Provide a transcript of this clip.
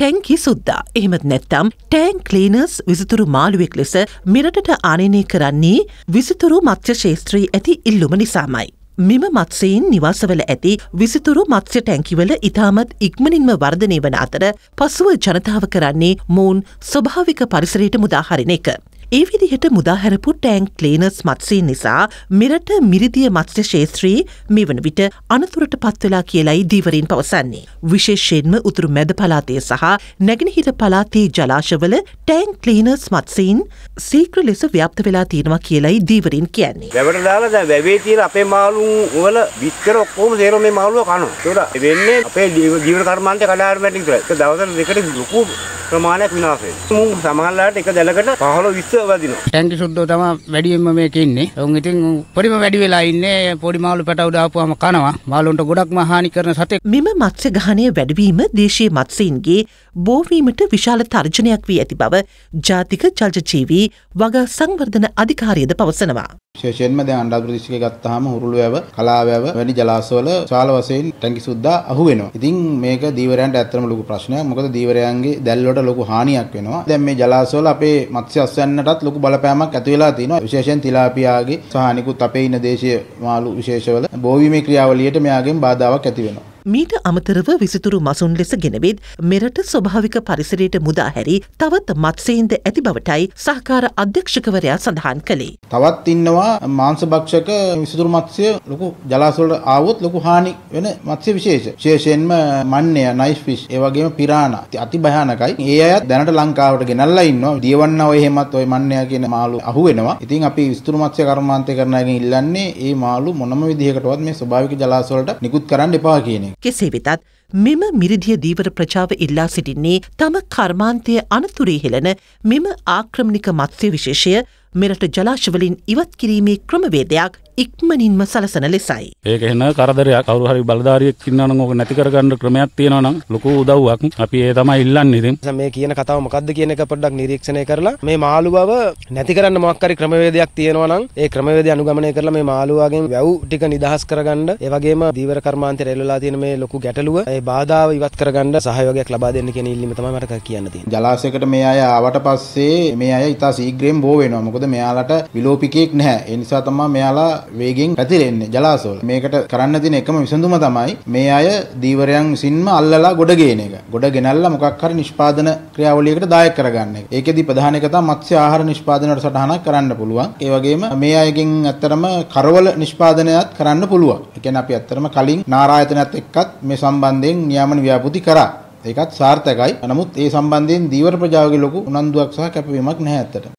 ටැන්කි සුද්දා එහෙමත් නැත්තම් ටෑන් කලීනස් විසිතුරු මාළුවෙක් ලෙස මෙරටට ආනයනය කරන්නේ විසිතුරු මත්්‍ය ශේත්‍රී ඇති ඉල්ලුම නිසාමයි. මෙම මත්සයෙන් නිවාසවල ඇති විසිතුරු මත්්‍ය ටැංකිවල ඉතාමත් ඉක්මනින්ම වර්ධනය වන අතර පසුව ජනතාව කරන්නේ මොවුන් ස්වභාවික පරිසරයට මුදාහරින එක. ඒ විදිහට මුදාහැරපු ටෑන්ක් ක්ලේනස් මත්සේ නිසා මෙරට මිරිදිය මත්ස්‍ය ශේත්‍රයේ මේ වන විට අනතුරට පත්වෙලා කියලයි දීවරින් පවසන්නේ. විශේෂයෙන්ම උතුරු මැද පලාතය සහ නැගෙනහිර පලාතේ ජලාශවල ටෑන්ක් ක්ලීනස් මත්සීන් සීක්‍ර ලෙස ව්‍යප්ත වෙලා තියෙනවා කියලයි දීවරින් කියන්නේ. වැවට දාලා දැන් වැවේ තියෙන අපේ මාළුන් වල විස්තර ඔක්කොම තේරෙන මේ මාළුව කනවා. ඒක වෙන්නේ අපේ ජීවන කර්මාන්තය කඩාරමැටි විතරයි. ඒක දවසට දෙකට ලොකු ප්‍රමාණයක් විනාශ වෙනවා. මුන් සමහරලාට එක දැලකට 15 20 වදිනවා. ටැංකි සුද්ධෝ තමයි වැඩියෙන්ම මේක ඉන්නේ. උන් ඉතින් පොඩිම වැඩි වෙලා ඉන්නේ පොඩි මාළු පැටවු දාපුවාම කනවා. මාළුන්ට ගොඩක්ම හානි කරන සතෙක්. මෙම මත්ස්‍ය ගහණය වැඩිවීම දේශීය මත්ස්‍යීන්ගේ බෝවීමට විශාල තර්ජනයක් වී ඇති බව ජාතික ජලජීවී වග සංවර්ධන අධිකාරියද පවසනවා. විශේෂයෙන්ම දැන් අන්ඩාල් ප්‍රදේශයේ ගත්තාම හුරුළු වැව, කලා වැව වැනි ජලාශවල ශාල වශයෙන් ටැංකි සුද්දා අහු වෙනවා. ඉතින් මේක දීවරයන්ට ඇත්තම ලොකු ප්‍රශ්නයක්. මොකද දීවරයන්ගේ දැල්වල වලට ලොකු හානියක් වෙනවා. දැන් මේ ජලාශවල අපේ මත්ස්‍ය අස්වැන්නටත් ලොකු බලපෑමක් ඇති වෙලා තිනවා. විශේෂයෙන් තිලාපියාගේ සහ අනිකුත් අපේ ඉන දේශීය මාළු විශේෂවල බෝවීමේ ක්‍රියාවලියට මෙයාගෙන් බාධාවක් ඇති වෙනවා. මීට අමතරව විසිතුරු මසුන් ලෙස ගෙනවිත් මෙරට ස්වභාවික පරිසරයට මුදා හැරි තවත් මත්සේන්ද ඇති බවටයි සහකාර අධ්‍යක්ෂකවරයා සඳහන් කළේ. තවත් ඉන්නවා මාංශභක්ෂක විසිතුරු මත්ස්‍ය ලොකු ජලාසවලට ආවොත් ලොකු හානි වෙන මත්ස්‍ය විශේෂ. විශේෂයෙන්ම මන්නය, නයිස් ෆිෂ්, ඒ වගේම පිරානා. අති භයානකයි. ඒ අය දැනට ලංකාවට ගෙනල්ලා ඉන්නවා. දියවන්න ඔය එහෙමත් ඔය මන්නය කියන මාළු අහු වෙනවා. ඉතින් අපි විසිතුරු මත්ස්‍ය කර්මාන්තය කරන අයගෙන් ඉල්ලන්නේ මේ මාළු මොනම විදිහකටවත් මේ ස්වභාවික ජලාසවලට නිකුත් කරන්න එපා කියන එක. කෙසේ වෙතත් මෙම මිරිදිය දීවර ප්‍රජාව ඉල්ලා සිටින්නේ තම කර්මාන්තය අනතුරේ හෙළන මෙම ආක්‍රමණික මත්ස්‍ය විශේෂය මෙරට ජලාශවලින් ඉවත් කිරීමේ ක්‍රමවේදයක් ඉක්මනින්ම සලසන ලෙසයි. ඒක එහෙන කරදරයක් කවරු හරි බලධාරියෙක් ඉන්නවනම් ඕක නැති කරගන්න ක්‍රමයක් තියෙනවා නම් ලොකු උදව්වක්. අපි ඒ තමයි ඉල්ලන්නේ ඉතින්. මේ කියන කතාව මොකද්ද කියන එක පොඩ්ඩක් නිරීක්ෂණය කරලා මේ මාළු බව නැති කරන්න මොකක් හරි ක්‍රමවේදයක් තියෙනවා නම් ඒ ක්‍රමවේදය අනුගමනය කරලා මේ මාළුවාගෙන් වැව් ටික නිදහස් කරගන්න ඒ වගේම දීවර කර්මාන්තයේ රැළලා තියෙන මේ ලොකු ගැටලුව ඒ බාධාව ඉවත් කරගන්න සහයෝගයක් ලබා දෙන්න කියන ඉල්ලීම තමයි මට කියන්න තියෙන්නේ. ජලාශයකට මේ අය ආවට පස්සේ මේ අය ඉතා ශීඝ්‍රයෙන් බෝ වෙනවා. මොකද මෙයාලට විලෝපිකයෙක් නැහැ. ඒ නිසා තමයි මෙයාලා වේගෙන් පැතිරෙන්නේ ජලාසවල. මේකට කරන්න තියෙන එකම විසඳුම තමයි මේ අය දීවරයන් විසින්ම අල්ලලා ගොඩගෙන එක. ගොඩ ගෙනල්ලා මොකක් හරි නිෂ්පාදන ක්‍රියාවලියකට දායක කරගන්න එක. ඒකෙදි ප්‍රධාන එක තමයි මත්ස්‍ය ආහාර නිෂ්පාදනයට සටහනක් කරන්න පුළුවන්. ඒ වගේම මේ අයගෙන් ඇත්තටම කරවල නිෂ්පාදනයත් කරන්න පුළුවන්. ඒ කියන්නේ අපි ඇත්තටම කලින් නාරායතනත් එක්කත් මේ සම්බන්ධයෙන් නියාමන ව්‍යාපෘති කරා. ඒකත් සාර්ථකයි. නමුත් ඒ සම්බන්ධයෙන් දීවර ප්‍රජාවගේ ලොකු උනන්දුවක් සහ කැපවීමක් නැහැ ඇත්තට.